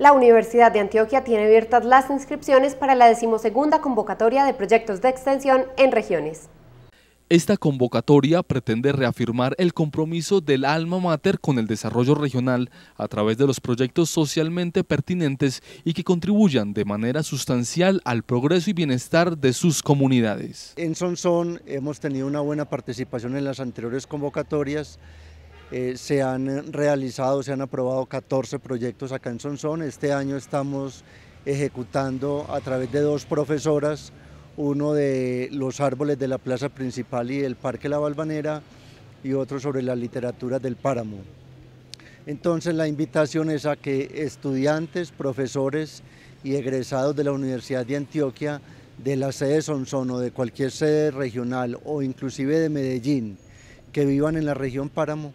La Universidad de Antioquia tiene abiertas las inscripciones para la decimosegunda convocatoria de proyectos de extensión en regiones. Esta convocatoria pretende reafirmar el compromiso del alma mater con el desarrollo regional a través de los proyectos socialmente pertinentes y que contribuyan de manera sustancial al progreso y bienestar de sus comunidades. En Sonsón hemos tenido una buena participación en las anteriores convocatorias eh, se han eh, realizado, se han aprobado 14 proyectos acá en Sonsón. Este año estamos ejecutando a través de dos profesoras, uno de los árboles de la plaza principal y el Parque La Balvanera y otro sobre la literatura del páramo. Entonces la invitación es a que estudiantes, profesores y egresados de la Universidad de Antioquia, de la sede Sonsón o de cualquier sede regional o inclusive de Medellín, que vivan en la región páramo,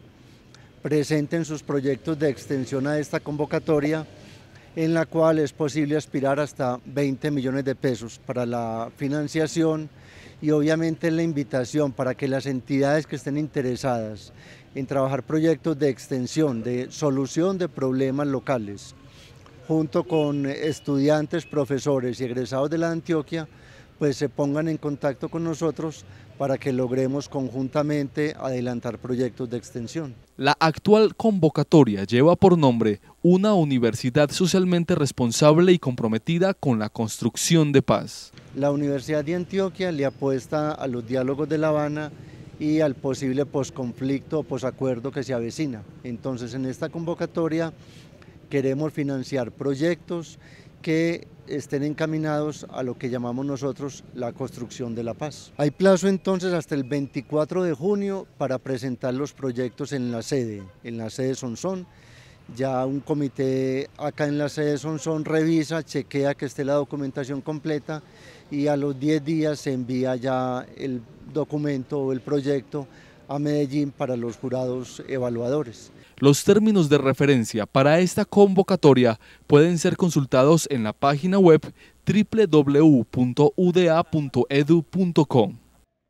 presenten sus proyectos de extensión a esta convocatoria en la cual es posible aspirar hasta 20 millones de pesos para la financiación y obviamente la invitación para que las entidades que estén interesadas en trabajar proyectos de extensión, de solución de problemas locales, junto con estudiantes, profesores y egresados de la Antioquia, pues se pongan en contacto con nosotros para que logremos conjuntamente adelantar proyectos de extensión. La actual convocatoria lleva por nombre Una universidad socialmente responsable y comprometida con la construcción de paz. La Universidad de Antioquia le apuesta a los diálogos de La Habana y al posible posconflicto o posacuerdo que se avecina. Entonces en esta convocatoria queremos financiar proyectos que estén encaminados a lo que llamamos nosotros la construcción de la paz. Hay plazo entonces hasta el 24 de junio para presentar los proyectos en la sede, en la sede Sonsón. Ya un comité acá en la sede Sonsón revisa, chequea que esté la documentación completa y a los 10 días se envía ya el documento o el proyecto a Medellín para los jurados evaluadores. Los términos de referencia para esta convocatoria pueden ser consultados en la página web www.uda.edu.com.